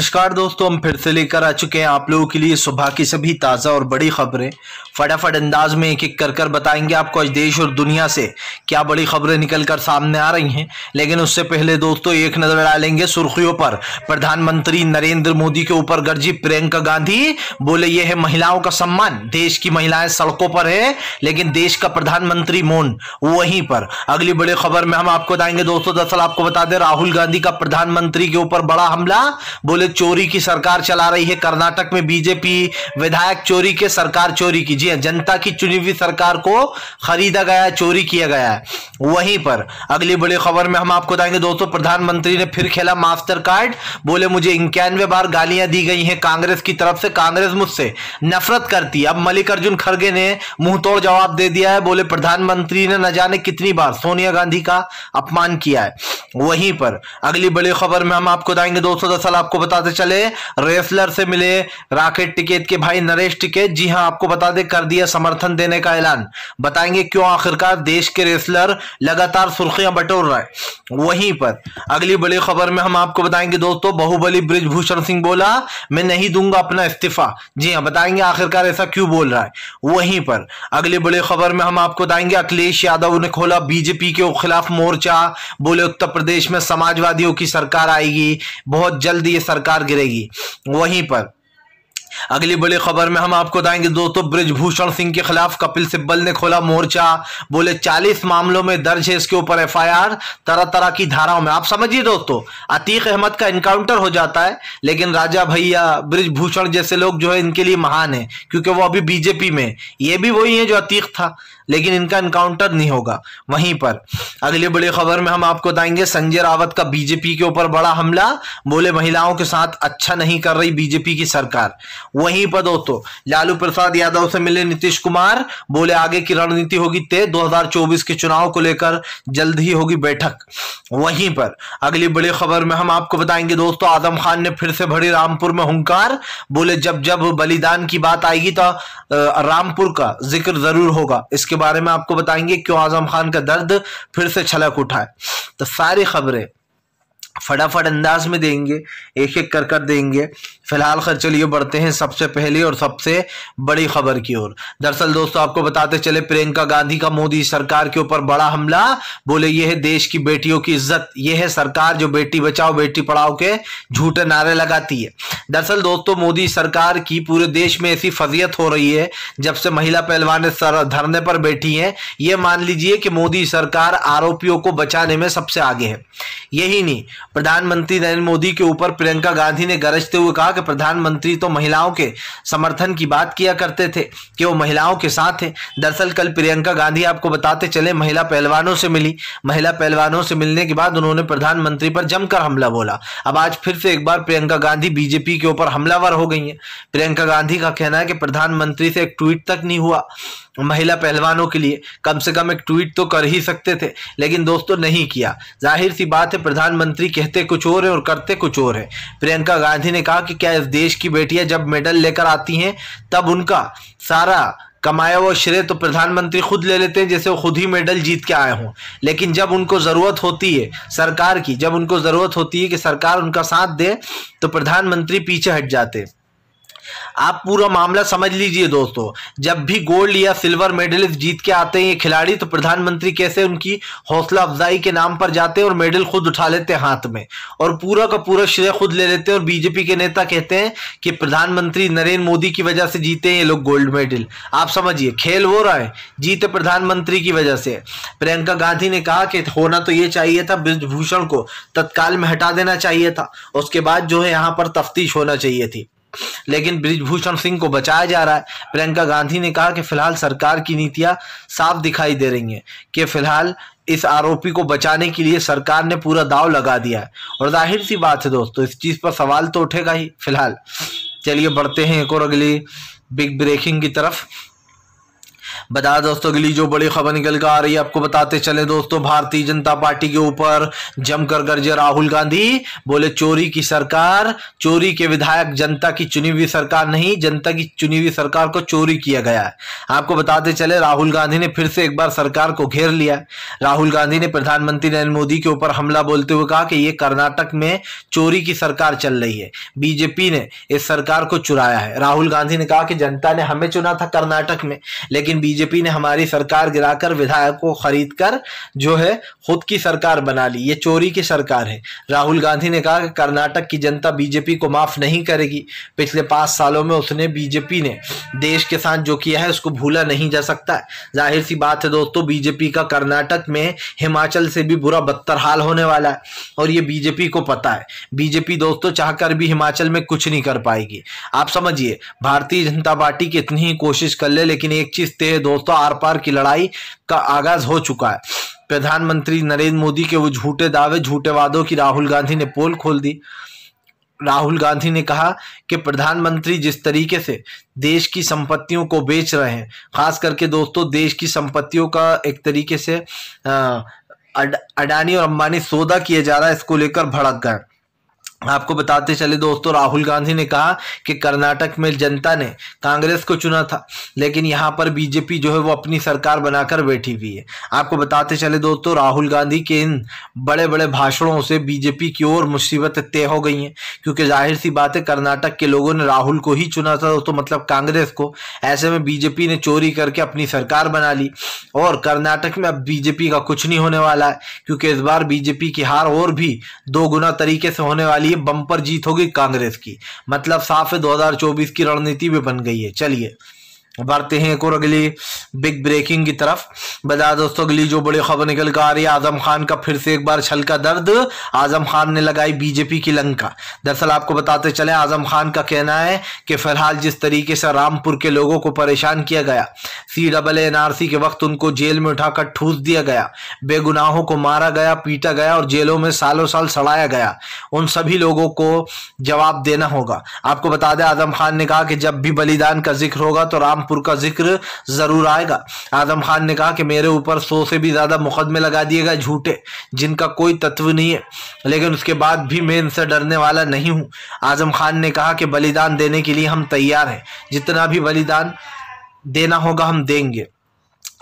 नमस्कार दोस्तों हम फिर से लेकर आ चुके हैं आप लोगों के लिए सुबह की सभी ताज़ा और बड़ी खबरें फटाफट अंदाज में एक एक कर कर बताएंगे आपको आज देश और दुनिया से क्या बड़ी खबरें निकल कर सामने आ रही हैं लेकिन उससे पहले दोस्तों एक नज़र डालेंगे सुर्खियों पर प्रधानमंत्री नरेंद्र मोदी के ऊपर गर्जी प्रियंका गांधी बोले ये है महिलाओं का सम्मान देश की महिलाएं सड़कों पर है लेकिन देश का प्रधानमंत्री मोन वहीं पर अगली बड़ी खबर में हम आपको बताएंगे दोस्तों दरअसल आपको बता दें राहुल गांधी का प्रधानमंत्री के ऊपर बड़ा हमला बोले चोरी की सरकार चला रही है कर्नाटक में बीजेपी विधायक चोरी के सरकार चोरी की जी हाँ, जनता की चुनी हुई सरकार को खरीदा गया है चोरी किया गया है वहीं पर अगली बड़ी खबर में हम आपको बताएंगे दोस्तों प्रधानमंत्री ने फिर खेला मास्टर कार्ड बोले मुझे इक्यानवे बार गालियां दी गई हैं कांग्रेस की तरफ से कांग्रेस मुझसे नफरत करती अब मल्लिकार्जुन खड़गे ने मुंह तोड़ जवाब दे दिया है बोले प्रधानमंत्री ने न जाने कितनी बार सोनिया गांधी का अपमान किया है वहीं पर अगली बड़ी खबर में हम आपको बताएंगे दोस्तों दरअसल आपको बता साथ चले रेसलर से मिले राकेट टिकेत के भाई नरेश टिकेत जी हाँ आपको बता दे कर दिया समर्थन देने का ऐलान बताएंगे क्यों आखिरकार देश के रेसलर लगातार सुर्खियां बटोर रहे वहीं पर अगली बड़ी खबर में हम आपको बताएंगे दोस्तों बहुबली ब्रिजभूषण सिंह बोला मैं नहीं दूंगा अपना इस्तीफा जी हाँ बताएंगे आखिरकार ऐसा क्यों बोल रहा है वहीं पर अगली बड़ी खबर में हम आपको बताएंगे अखिलेश यादव ने खोला बीजेपी के खिलाफ मोर्चा बोले उत्तर प्रदेश में समाजवादियों की सरकार आएगी बहुत जल्द ये सरकार सरकार गिरेगी वहीं पर अगली बड़ी खबर में हम आपको बताएंगे दोस्तों ब्रिजभूषण सिंह के खिलाफ कपिल सिब्बल ने खोला मोर्चा बोले 40 मामलों में दर्ज है इसके ऊपर एफआईआर तरह तरह की धाराओं में आप समझिए दोस्तों अतीक अहमद का इनकाउंटर हो जाता है लेकिन राजा भैया ब्रिजभूषण जैसे लोग जो है इनके लिए महान है क्योंकि वो अभी बीजेपी में ये भी वही है जो अतीक था लेकिन इनका इनकाउंटर नहीं होगा वहीं पर अगली बड़ी खबर में हम आपको बताएंगे संजय रावत का बीजेपी के ऊपर बड़ा हमला बोले महिलाओं के साथ अच्छा नहीं कर रही बीजेपी की सरकार वहीं पर दोस्तों लालू प्रसाद यादव से मिले नीतीश कुमार बोले आगे की रणनीति होगी तय 2024 के चुनाव को लेकर जल्द ही होगी बैठक वहीं पर अगली बड़ी खबर में हम आपको बताएंगे दोस्तों आजम खान ने फिर से भरी रामपुर में हंकार बोले जब जब बलिदान की बात आएगी तो रामपुर का जिक्र जरूर होगा इसके बारे में आपको बताएंगे क्यों आजम खान का दर्द फिर से छलक उठा है तो सारी खबरें फटाफट अंदाज में देंगे एक एक कर कर देंगे फिलहाल खैर चलिए बढ़ते हैं सबसे पहली और सबसे बड़ी खबर की ओर दरअसल दोस्तों आपको बताते चले प्रियंका गांधी का मोदी सरकार के ऊपर बड़ा हमला बोले यह है देश की बेटियों की इज्जत यह है सरकार जो बेटी बचाओ बेटी पढ़ाओ के झूठे नारे लगाती है दरअसल दोस्तों मोदी सरकार की पूरे देश में ऐसी फजीयत हो रही है जब से महिला पहलवान धरने पर बैठी है यह मान लीजिए कि मोदी सरकार आरोपियों को बचाने में सबसे आगे है यही नहीं प्रधानमंत्री नरेंद्र मोदी के ऊपर प्रियंका गांधी ने गरजते हुए कहा के प्रधानमंत्री तो महिलाओं के समर्थन की बात किया करते थे कि वो महिलाओं के साथ हैं दरअसल कल प्रियंका गांधी आपको बताते चले महिला पहलवानों से मिली महिला पहलवानों से मिलने के बाद उन्होंने प्रधानमंत्री पर जमकर हमला बोला अब आज फिर से एक बार प्रियंका गांधी बीजेपी के ऊपर हमलावर हो गई है प्रियंका गांधी का कहना है कि प्रधानमंत्री से एक ट्वीट तक नहीं हुआ महिला पहलवानों के लिए कम से कम एक ट्वीट तो कर ही सकते थे लेकिन दोस्तों नहीं किया जाहिर सी बात है प्रधानमंत्री कहते कुछ और है और करते कुछ और है प्रियंका गांधी ने कहा कि क्या इस देश की बेटियां जब मेडल लेकर आती हैं तब उनका सारा कमाया हुआ श्रेय तो प्रधानमंत्री खुद ले लेते हैं जैसे वो खुद ही मेडल जीत के आए हों लेकिन जब उनको ज़रूरत होती है सरकार की जब उनको ज़रूरत होती है कि सरकार उनका साथ दे तो प्रधानमंत्री पीछे हट जाते हैं आप पूरा मामला समझ लीजिए दोस्तों जब भी गोल्ड या सिल्वर मेडलिस्ट जीत के आते हैं ये खिलाड़ी तो प्रधानमंत्री कैसे उनकी हौसला अफजाई के नाम पर जाते हैं और मेडल खुद उठा लेते हैं हाथ में और पूरा का पूरा श्रेय खुद ले लेते हैं और बीजेपी के नेता कहते हैं कि प्रधानमंत्री नरेंद्र मोदी की वजह से जीते हैं ये लोग गोल्ड मेडल आप समझिए खेल हो रहा है जीते प्रधानमंत्री की वजह से प्रियंका गांधी ने कहा कि होना तो ये चाहिए था ब्रजभूषण को तत्काल में हटा देना चाहिए था उसके बाद जो है यहाँ पर तफ्तीश होना चाहिए थी लेकिन ब्रिजभूषण सिंह को बचाया जा रहा है प्रियंका गांधी ने कहा कि फिलहाल सरकार की नीतियां साफ दिखाई दे रही हैं कि फिलहाल इस आरोपी को बचाने के लिए सरकार ने पूरा दाव लगा दिया है और जाहिर सी बात है दोस्तों इस चीज़ पर सवाल तो उठेगा ही फिलहाल चलिए बढ़ते हैं एक और अगली बिग ब्रेकिंग की तरफ बता दोस्तों अगली जो बड़ी खबर निकल कर आ रही है आपको बताते चले दोस्तों भारतीय जनता पार्टी के ऊपर जमकर गर्जे राहुल गांधी बोले चोरी की सरकार चोरी के विधायक जनता की चुनी हुई सरकार नहीं जनता की चुनी हुई सरकार को चोरी किया गया है आपको बताते चले राहुल गांधी ने फिर से एक बार सरकार को घेर लिया राहुल गांधी ने प्रधानमंत्री नरेंद्र मोदी के ऊपर हमला बोलते हुए कहा कि ये कर्नाटक में चोरी की सरकार चल रही है बीजेपी ने इस सरकार को चुराया है राहुल गांधी ने कहा कि जनता ने हमें चुना था कर्नाटक में लेकिन बीजेपी ने हमारी सरकार गिराकर विधायक को खरीद कर जो है खुद की सरकार बना ली ये चोरी की सरकार है राहुल गांधी ने कहा कि कर्नाटक की जनता बीजेपी को माफ नहीं करेगी पिछले पांच सालों में उसने बीजेपी ने देश के साथ जो किया है उसको भूला नहीं जा सकता जाहिर सी बात है दोस्तों बीजेपी का कर्नाटक में हिमाचल से भी बुरा बदतर हाल होने वाला है और ये बीजेपी को पता है बीजेपी दोस्तों चाहकर भी हिमाचल में कुछ नहीं कर पाएगी आप समझिए भारतीय जनता पार्टी कितनी ही कोशिश कर ले, लेकिन एक चीज तय दोस्तों आर पार की लड़ाई का आगाज हो चुका है प्रधानमंत्री नरेंद्र मोदी के वो झूठे दावे झूठे वादों की राहुल गांधी ने पोल खोल दी राहुल गांधी ने कहा कि प्रधानमंत्री जिस तरीके से देश की संपत्तियों को बेच रहे हैं खास करके दोस्तों देश की संपत्तियों का एक तरीके से अड, अडानी और अंबानी सौदा किया जा रहा है इसको लेकर भड़क गए आपको बताते चले दोस्तों राहुल गांधी ने कहा कि कर्नाटक में जनता ने कांग्रेस को चुना था लेकिन यहाँ पर बीजेपी जो है वो अपनी सरकार बनाकर बैठी हुई है आपको बताते चले दोस्तों राहुल गांधी के इन बड़े बड़े भाषणों से बीजेपी की ओर मुसीबत तय हो गई है क्योंकि जाहिर सी बात है कर्नाटक के लोगों ने राहुल को ही चुना था दोस्तों मतलब कांग्रेस को ऐसे में बीजेपी ने चोरी करके अपनी सरकार बना ली और कर्नाटक में अब बीजेपी का कुछ नहीं होने वाला है क्योंकि इस बार बीजेपी की हार और भी दो गुना तरीके से होने वाली ये बम्पर जीत होगी कांग्रेस की मतलब साफ है 2024 की रणनीति भी बन गई है चलिए बढ़ते हैं एक और अगली बिग ब्रेकिंग की तरफ बता दोस्तों अगली जो बड़ी खबर निकल कर आ रही है आजम खान का फिर से एक बार छल का दर्द आजम खान ने लगाई बीजेपी की लंका दरअसल आपको बताते चले आजम खान का कहना है कि फिलहाल जिस तरीके से रामपुर के लोगों को परेशान किया गया C double N R C के वक्त उनको जेल में उठाकर ठूस दिया गया बेगुनाहों को मारा गया पीटा गया और जेलों में सालों साल सड़ाया गया उन सभी लोगों को जवाब देना होगा आपको बता दें आजम खान ने कहा कि जब भी बलिदान का जिक्र होगा तो राम कानपुर का जिक्र जरूर आएगा आजम खान ने कहा कि मेरे ऊपर सौ से भी ज़्यादा मुकदमे लगा दिए गए झूठे जिनका कोई तत्व नहीं है लेकिन उसके बाद भी मैं इनसे डरने वाला नहीं हूँ आजम खान ने कहा कि बलिदान देने के लिए हम तैयार हैं जितना भी बलिदान देना होगा हम देंगे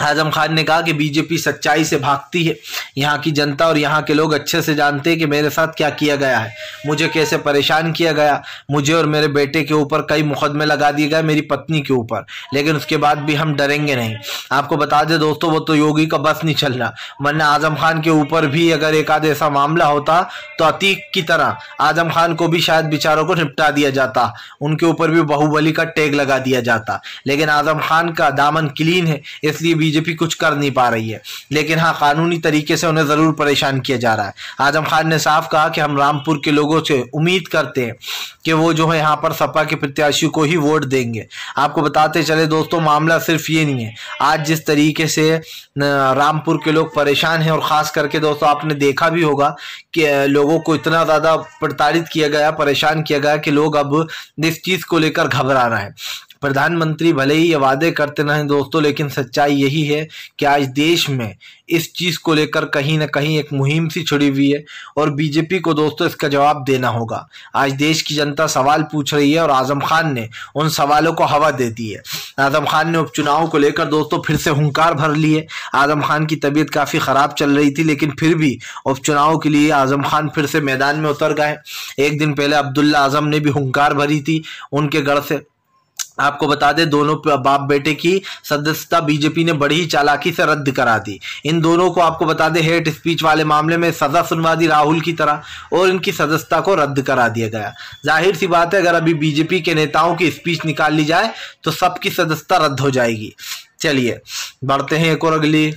आजम खान ने कहा कि बीजेपी सच्चाई से भागती है यहाँ की जनता और यहाँ के लोग अच्छे से जानते हैं कि मेरे साथ क्या किया गया है मुझे कैसे परेशान किया गया मुझे और मेरे बेटे के ऊपर कई मुकदमे लगा दिए गए मेरी पत्नी के ऊपर लेकिन उसके बाद भी हम डरेंगे नहीं आपको बता दें दोस्तों वो तो योगी का बस नहीं चल रहा वरना आजम खान के ऊपर भी अगर एक आध ऐसा मामला होता तो अतीक की तरह आजम खान को भी शायद बिचारों को निपटा दिया जाता उनके ऊपर भी बाहुबली का टैग लगा दिया जाता लेकिन आजम खान का दामन क्लीन है इसलिए बीजेपी कुछ कर नहीं पा रही है लेकिन हाँ कानूनी तरीके से उन्हें ज़रूर परेशान किया जा रहा है आजम खान ने साफ कहा कि हम रामपुर के लोगों से उम्मीद करते हैं कि वो जो है यहाँ पर सपा के प्रत्याशियों को ही वोट देंगे आपको बताते चले दोस्तों मामला सिर्फ ये नहीं है आज जिस तरीके से रामपुर के लोग परेशान हैं और ख़ास करके दोस्तों आपने देखा भी होगा कि लोगों को इतना ज़्यादा प्रताड़ित किया गया परेशान किया गया कि लोग अब इस चीज़ को लेकर घबरा रहे हैं प्रधानमंत्री भले ही ये वादे करते रहे दोस्तों लेकिन सच्चाई यही है कि आज देश में इस चीज़ को लेकर कहीं ना कहीं एक मुहिम सी छुड़ी हुई है और बीजेपी को दोस्तों इसका जवाब देना होगा आज देश की जनता सवाल पूछ रही है और आजम खान ने उन सवालों को हवा दे दी है आजम खान ने उपचुनाव को लेकर दोस्तों फिर से हंकार भर लिए आजम खान की तबीयत काफ़ी ख़राब चल रही थी लेकिन फिर भी उपचुनाव के लिए आजम खान फिर से मैदान में उतर गए एक दिन पहले अब्दुल्ला आजम ने भी हंकार भरी थी उनके गढ़ से आपको बता दें दोनों बाप बेटे की सदस्यता बीजेपी ने बड़ी ही चालाकी से रद्द करा दी इन दोनों को आपको बता दें हेट स्पीच वाले मामले में सजा सुनवा दी राहुल की तरह और इनकी सदस्यता को रद्द करा दिया गया जाहिर सी बात है अगर अभी बीजेपी के नेताओं की स्पीच निकाल ली जाए तो सबकी सदस्यता रद्द हो जाएगी चलिए बढ़ते हैं एक और अगली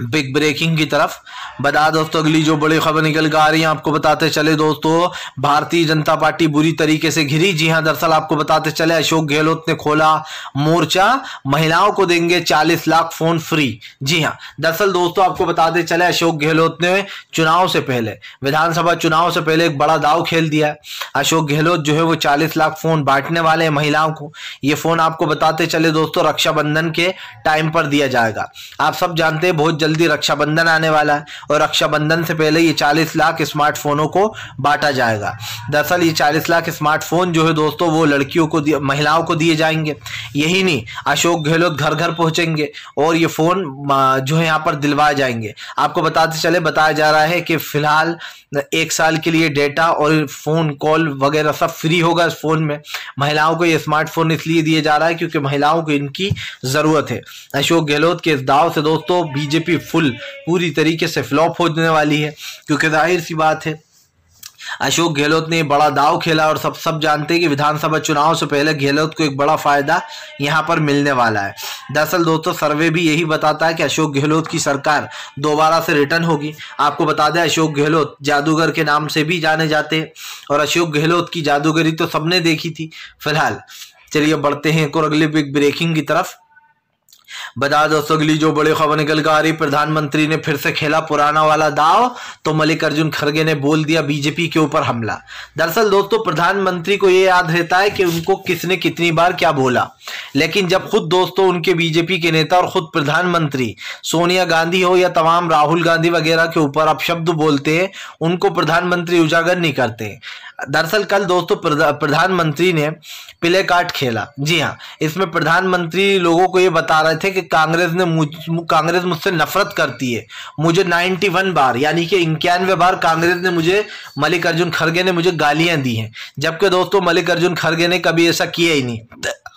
बिग ब्रेकिंग की तरफ बता दोस्तों अगली जो बड़ी खबर निकल कर आ रही है आपको बताते चले दोस्तों भारतीय जनता पार्टी बुरी तरीके से घिरी जी हां दरअसल आपको बताते चले अशोक गहलोत ने खोला मोर्चा महिलाओं को देंगे 40 लाख फोन फ्री जी हां दरअसल दोस्तों आपको बताते चले अशोक गहलोत ने चुनाव से पहले विधानसभा चुनाव से पहले एक बड़ा दाव खेल दिया है अशोक गहलोत जो है वो चालीस लाख फोन बांटने वाले हैं महिलाओं को ये फोन आपको बताते चले दोस्तों रक्षाबंधन के टाइम पर दिया जाएगा आप सब जानते हैं बहुत जल्दी रक्षाबंधन आने वाला है और रक्षाबंधन से पहले ये 40 लाख स्मार्टफोनों को बांटा जाएगा दरअसल ये 40 लाख स्मार्टफोन जो है दोस्तों वो लड़कियों को महिलाओं को दिए जाएंगे यही नहीं अशोक गहलोत घर घर पहुंचेंगे और ये फ़ोन जो है यहाँ पर दिलवाए जाएंगे आपको बताते चले बताया जा रहा है कि फिलहाल एक साल के लिए डेटा और फ़ोन कॉल वगैरह सब फ्री होगा इस फ़ोन में महिलाओं को ये स्मार्टफोन इसलिए दिए जा रहा है क्योंकि महिलाओं को इनकी ज़रूरत है अशोक गहलोत के इस दाव से दोस्तों बीजेपी भी फुल पूरी तरीके से फ्लॉप हो जाने वाली है क्योंकि जाहिर सी बात है अशोक गहलोत ने बड़ा दाव खेला और सब सब जानते हैं कि विधानसभा चुनाव से पहले गहलोत को एक बड़ा फ़ायदा यहां पर मिलने वाला है दरअसल दोस्तों सर्वे भी यही बताता है कि अशोक गहलोत की सरकार दोबारा से रिटर्न होगी आपको बता दें अशोक गहलोत जादूगर के नाम से भी जाने जाते हैं और अशोक गहलोत की जादूगरी तो सबने देखी थी फिलहाल चलिए बढ़ते हैं एक और अगले बिग ब्रेकिंग की तरफ बता दो अगली जो बड़ी खबर निकल कर आ रही प्रधानमंत्री ने फिर से खेला पुराना वाला दाव तो मल्लिकार्जुन खड़गे ने बोल दिया बीजेपी के ऊपर हमला दरअसल दोस्तों प्रधानमंत्री को ये याद रहता है कि उनको किसने कितनी बार क्या बोला लेकिन जब खुद दोस्तों उनके बीजेपी के नेता और खुद प्रधानमंत्री सोनिया गांधी हो या तमाम राहुल गांधी वगैरह के ऊपर अपशब्द बोलते हैं उनको प्रधानमंत्री उजागर नहीं करते दरअसल कल दोस्तों प्रधानमंत्री ने प्ले कार्ड खेला जी हाँ इसमें प्रधानमंत्री लोगों को ये बता रहे थे कि कांग्रेस ने मुझ कांग्रेस मुझसे नफरत करती है मुझे 91 बार यानी कि इक्यानवे बार कांग्रेस ने मुझे मल्लिकार्जुन खड़गे ने मुझे गालियां दी हैं जबकि दोस्तों मल्लिकार्जुन खड़गे ने कभी ऐसा किया ही नहीं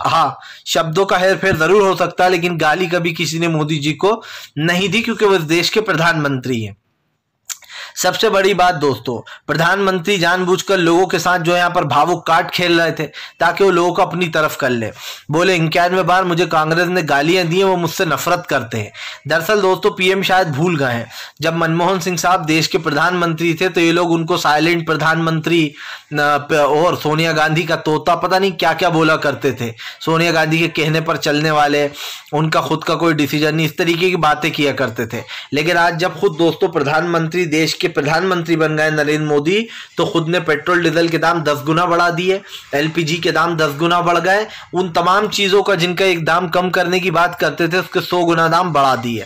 हाँ शब्दों का हेर फेर जरूर हो सकता है लेकिन गाली कभी किसी ने मोदी जी को नहीं दी क्योंकि वो इस देश के प्रधानमंत्री हैं सबसे बड़ी बात दोस्तों प्रधानमंत्री जानबूझकर लोगों के साथ जो यहाँ पर भावुक काट खेल रहे थे ताकि वो लोगों को अपनी तरफ कर ले बोले इक्यानवे बार मुझे कांग्रेस ने गालियां दी हैं वो मुझसे नफरत करते हैं दरअसल दोस्तों पीएम शायद भूल गए हैं जब मनमोहन सिंह साहब देश के प्रधानमंत्री थे तो ये लोग उनको साइलेंट प्रधानमंत्री और सोनिया गांधी का तोता पता नहीं क्या क्या बोला करते थे सोनिया गांधी के कहने पर चलने वाले उनका खुद का कोई डिसीजन नहीं इस तरीके की बातें किया करते थे लेकिन आज जब खुद दोस्तों प्रधानमंत्री देश के के प्रधानमंत्री बन गए नरेंद्र मोदी तो खुद ने पेट्रोल डीजल के दाम दस गुना बढ़ा दिए एलपीजी के दाम दस गुना बढ़ गए उन तमाम चीज़ों का जिनका एक दाम कम करने की बात करते थे उसके सौ गुना दाम बढ़ा दिए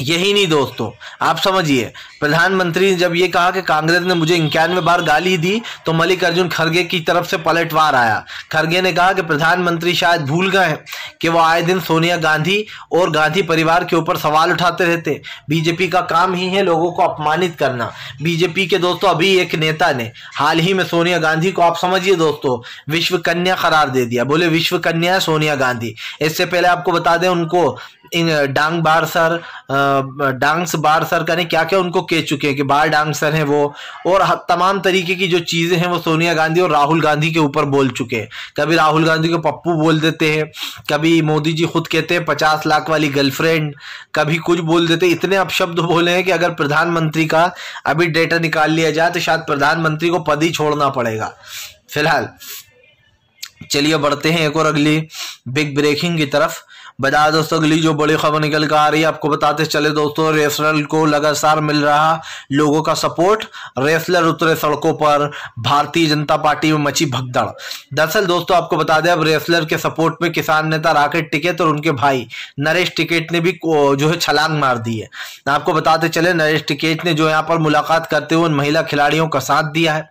यही नहीं दोस्तों आप समझिए प्रधानमंत्री ने जब ये कहा कि कांग्रेस ने मुझे इक्यानवे बार गाली दी तो मल्लिकार्जुन खड़गे की तरफ से पलटवार आया खड़गे ने कहा कि प्रधानमंत्री शायद भूल गए कि वो आए दिन सोनिया गांधी और गांधी परिवार के ऊपर सवाल उठाते रहते बीजेपी का काम ही है लोगों को अपमानित करना बीजेपी के दोस्तों अभी एक नेता ने हाल ही में सोनिया गांधी को आप समझिए दोस्तों विश्व कन्या करार दे दिया बोले विश्व कन्या है सोनिया गांधी इससे पहले आपको बता दें उनको डांग बार सर डांग्स बार सर करें क्या क्या उनको कह चुके हैं कि बार डांग सर हैं वो और तमाम तरीके की जो चीज़ें हैं वो सोनिया गांधी और राहुल गांधी के ऊपर बोल चुके हैं कभी राहुल गांधी को पप्पू बोल देते हैं कभी मोदी जी खुद कहते हैं पचास लाख वाली गर्लफ्रेंड कभी कुछ बोल देते इतने अपशब्द बोले हैं कि अगर प्रधानमंत्री का अभी डेटा निकाल लिया जाए तो शायद प्रधानमंत्री को पद ही छोड़ना पड़ेगा फिलहाल चलिए बढ़ते हैं एक और अगली बिग ब्रेकिंग की तरफ बजाय दोस्तों अगली जो बड़ी खबर निकल कर आ रही है आपको बताते चले दोस्तों रेसलर को लगातार मिल रहा लोगों का सपोर्ट रेसलर उतरे सड़कों पर भारतीय जनता पार्टी में मची भगदड़ दरअसल दोस्तों आपको बता दें अब रेसलर के सपोर्ट में किसान नेता राकेट टिकेट और उनके भाई नरेश टिकेट ने भी जो है छलांग मार दी है आपको बताते चले नरेश टिकेट ने जो यहाँ पर मुलाकात करते हुए उन महिला खिलाड़ियों का साथ दिया है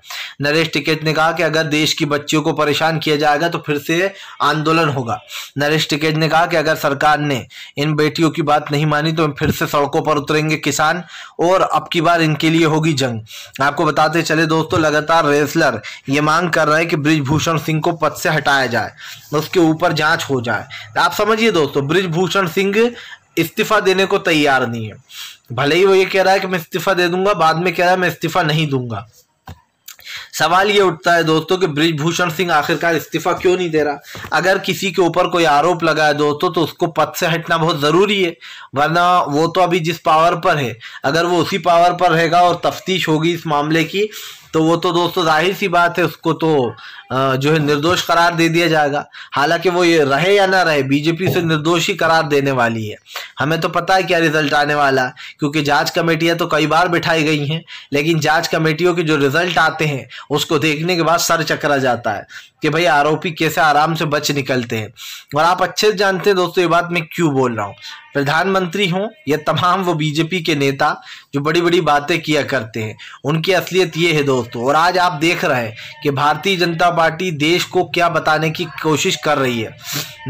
नरेश टिकेट ने कहा कि अगर देश की बच्चियों को परेशान किया जाएगा तो फिर से आंदोलन होगा नरेश टिकेट ने कहा कि अगर सरकार ने इन बेटियों की बात नहीं मानी तो फिर से सड़कों पर उतरेंगे किसान और अब की बार इनके लिए होगी जंग आपको बताते चले दोस्तों लगातार रेसलर ये मांग कर रहे हैं कि ब्रिजभूषण सिंह को पद से हटाया जाए उसके ऊपर जांच हो जाए आप समझिए दोस्तों ब्रिजभूषण सिंह इस्तीफा देने को तैयार नहीं है भले ही वो ये कह रहा है कि मैं इस्तीफा दे दूंगा बाद में कह रहा है मैं इस्तीफा नहीं दूंगा सवाल ये उठता है दोस्तों कि ब्रिजभूषण सिंह आखिरकार इस्तीफा क्यों नहीं दे रहा अगर किसी के ऊपर कोई आरोप लगा है दोस्तों तो उसको पद से हटना बहुत ज़रूरी है वरना वो तो अभी जिस पावर पर है अगर वो उसी पावर पर रहेगा और तफ्तीश होगी इस मामले की तो वो तो दोस्तों जाहिर सी बात है उसको तो जो है निर्दोष करार दे दिया जाएगा हालांकि वो ये रहे या ना रहे बीजेपी से निर्दोष ही करार देने वाली है हमें तो पता है क्या रिजल्ट आने वाला है क्योंकि जांच कमेटियां तो कई बार बिठाई गई हैं लेकिन जांच कमेटियों के जो रिजल्ट आते हैं उसको देखने के बाद सर चकरा जाता है कि भाई आरोपी कैसे आराम से बच निकलते हैं और आप अच्छे से जानते हैं दोस्तों ये बात मैं क्यों बोल रहा हूँ प्रधानमंत्री हों या तमाम वो बीजेपी के नेता जो बड़ी बड़ी बातें किया करते हैं उनकी असलियत ये है दोस्तों और आज आप देख रहे हैं कि भारतीय जनता पार्टी देश को क्या बताने की कोशिश कर रही है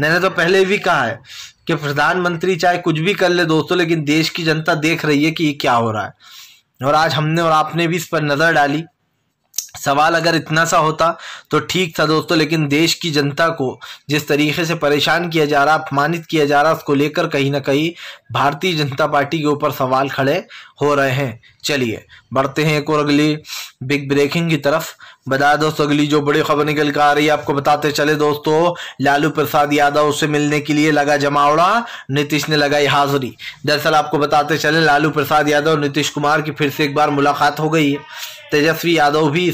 मैंने तो पहले भी कहा है कि प्रधानमंत्री चाहे कुछ भी कर ले दोस्तों लेकिन देश की जनता देख रही है कि ये क्या हो रहा है और आज हमने और आपने भी इस पर नज़र डाली सवाल अगर इतना सा होता तो ठीक था दोस्तों लेकिन देश की जनता को जिस तरीके से परेशान किया जा रहा अपमानित किया जा रहा उसको लेकर कहीं ना कहीं भारतीय जनता पार्टी के ऊपर सवाल खड़े हो रहे हैं चलिए बढ़ते हैं एक और अगली बिग ब्रेकिंग की तरफ बताया दोस्तों अगली जो बड़ी खबर निकल कर आ रही है आपको बताते चले दोस्तों लालू प्रसाद यादव से मिलने के लिए लगा जमावड़ा नीतीश ने लगाई हाजिरी दरअसल आपको बताते चले लालू प्रसाद यादव नीतीश कुमार की फिर से एक बार मुलाकात हो गई है तेजस्वी यादव भी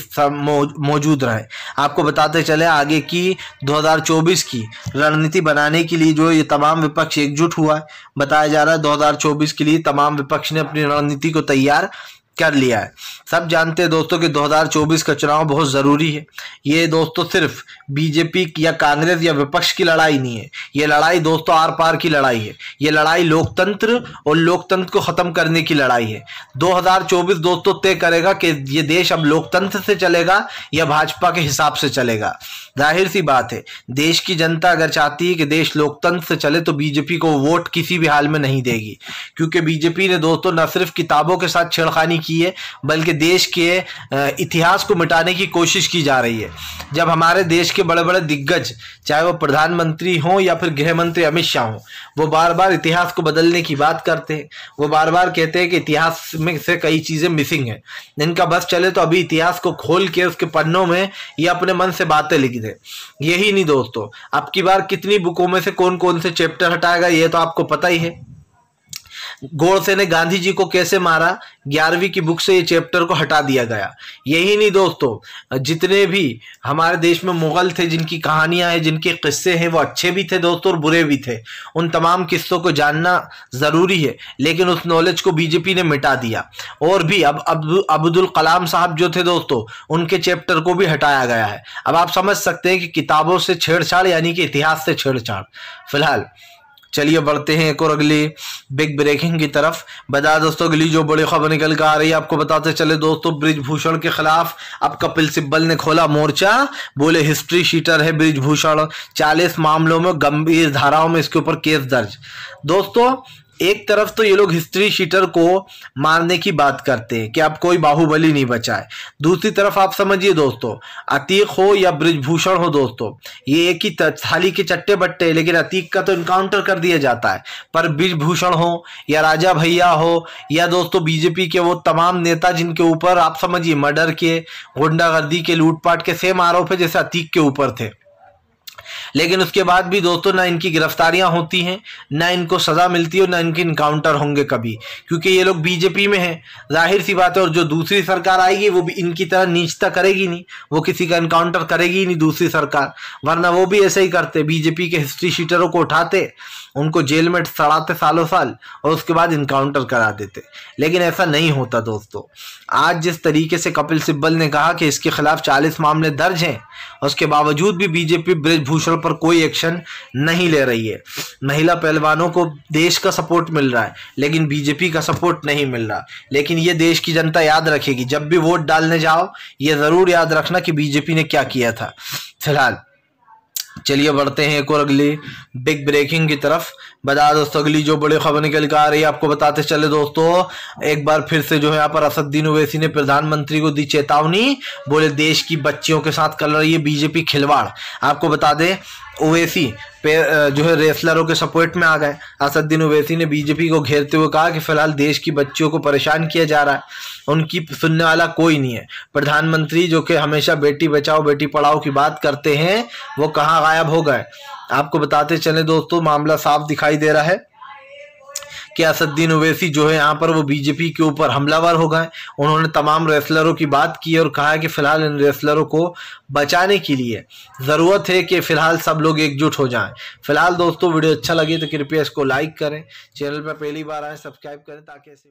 मौजूद रहे आपको बताते चले आगे की 2024 की रणनीति बनाने के लिए जो ये तमाम विपक्ष एकजुट हुआ है बताया जा रहा है 2024 के लिए तमाम विपक्ष ने अपनी रणनीति को तैयार कर लिया है सब जानते हैं दोस्तों कि 2024 का चुनाव बहुत ज़रूरी है ये दोस्तों सिर्फ बीजेपी या कांग्रेस या विपक्ष की लड़ाई नहीं है ये लड़ाई दोस्तों आर पार की लड़ाई है ये लड़ाई लोकतंत्र और लोकतंत्र को ख़त्म करने की लड़ाई है 2024 दोस्तों तय करेगा कि ये देश अब लोकतंत्र से चलेगा या भाजपा के हिसाब से चलेगा जाहिर सी बात है देश की जनता अगर चाहती है कि देश लोकतंत्र से चले तो बीजेपी को वोट किसी भी हाल में नहीं देगी क्योंकि बीजेपी ने दोस्तों न सिर्फ किताबों के साथ छेड़खानी की है बल्कि देश के इतिहास को मिटाने की कोशिश की जा रही है जब हमारे देश के बड़े बड़े दिग्गज चाहे वो प्रधानमंत्री हों या फिर गृह मंत्री अमित शाह हों वो बार बार इतिहास को बदलने की बात करते हैं वो बार बार कहते हैं कि इतिहास में से कई चीज़ें मिसिंग हैं इनका बस चले तो अभी इतिहास को खोल के उसके पन्नों में ये अपने मन से बातें लिख दें थे यही नहीं दोस्तों अब की बार कितनी बुकों में से कौन कौन से चैप्टर हटाएगा ये तो आपको पता ही है गोडसे ने गांधी जी को कैसे मारा ग्यारहवीं की बुक से ये चैप्टर को हटा दिया गया यही नहीं दोस्तों जितने भी हमारे देश में मुगल थे जिनकी कहानियां हैं जिनके किस्से हैं वो अच्छे भी थे दोस्तों और बुरे भी थे उन तमाम किस्सों को जानना ज़रूरी है लेकिन उस नॉलेज को बीजेपी ने मिटा दिया और भी अब अब्दुल कलाम साहब जो थे दोस्तों उनके चैप्टर को भी हटाया गया है अब आप समझ सकते हैं कि किताबों से छेड़छाड़ यानी कि इतिहास से छेड़छाड़ फिलहाल चलिए बढ़ते हैं एक और अगली बिग ब्रेकिंग की तरफ बता दोस्तों अगली जो बड़ी खबर निकल कर आ रही है आपको बताते चले दोस्तों ब्रिजभूषण के खिलाफ अब कपिल सिब्बल ने खोला मोर्चा बोले हिस्ट्री शीटर है ब्रिजभूषण चालीस मामलों में गंभीर धाराओं में इसके ऊपर केस दर्ज दोस्तों एक तरफ तो ये लोग हिस्ट्री शीटर को मारने की बात करते हैं कि आप कोई बाहुबली नहीं बचाए दूसरी तरफ आप समझिए दोस्तों अतीक हो या ब्रिजभूषण हो दोस्तों ये एक ही थाली के चट्टे बट्टे लेकिन अतीक का तो इनकाउंटर कर दिया जाता है पर ब्रिजभूषण हो या राजा भैया हो या दोस्तों बीजेपी के वो तमाम नेता जिनके ऊपर आप समझिए मर्डर के गुंडागर्दी के लूटपाट के सेम आरोप है जैसे अतीक के ऊपर थे लेकिन उसके बाद भी दोस्तों ना इनकी गिरफ्तारियां होती हैं ना इनको सज़ा मिलती है और ना इनके इनकाउंटर होंगे कभी क्योंकि ये लोग बीजेपी में हैं जाहिर सी बात है और जो दूसरी सरकार आएगी वो भी इनकी तरह नीचता करेगी नहीं वो किसी का इनकाउंटर करेगी नहीं दूसरी सरकार वरना वो भी ऐसे ही करते बीजेपी के हिस्ट्री शीटरों को उठाते उनको जेल में सड़ाते सालों साल और उसके बाद इनकाउंटर करा देते लेकिन ऐसा नहीं होता दोस्तों आज जिस तरीके से कपिल सिब्बल ने कहा कि इसके खिलाफ चालीस मामले दर्ज हैं उसके बावजूद भी बीजेपी ब्रिज दूसरों पर कोई एक्शन नहीं ले रही है महिला पहलवानों को देश का सपोर्ट मिल रहा है लेकिन बीजेपी का सपोर्ट नहीं मिल रहा लेकिन ये देश की जनता याद रखेगी जब भी वोट डालने जाओ ये ज़रूर याद रखना कि बीजेपी ने क्या किया था फिलहाल चलिए बढ़ते हैं एक और अगली बिग ब्रेकिंग की तरफ बता दोस्तों अगली जो बड़ी खबर निकल के आ रही है आपको बताते चले दोस्तों एक बार फिर से जो है यहाँ पर असदुद्दीन ओवैसी ने प्रधानमंत्री को दी चेतावनी बोले देश की बच्चियों के साथ कर रही है बीजेपी खिलवाड़ आपको बता दे ओवैसी जो है रेसलरों के सपोर्ट में आ गए असद्दीन ओवैसी ने बीजेपी को घेरते हुए कहा कि फिलहाल देश की बच्चियों को परेशान किया जा रहा है उनकी सुनने वाला कोई नहीं है प्रधानमंत्री जो कि हमेशा बेटी बचाओ बेटी पढ़ाओ की बात करते हैं वो कहाँ गायब हो गए आपको बताते चले दोस्तों मामला साफ दिखाई दे रहा है कि असद्दीन ओवैसी जो है यहाँ पर वो बीजेपी के ऊपर हमलावर हो गए उन्होंने तमाम रेसलरों की बात की और कहा कि फिलहाल इन रेसलरों को बचाने के लिए ज़रूरत है कि फ़िलहाल सब लोग एकजुट हो जाएं फिलहाल दोस्तों वीडियो अच्छा लगे तो कृपया इसको लाइक करें चैनल पर पहली बार आएँ सब्सक्राइब करें ताकि ऐसे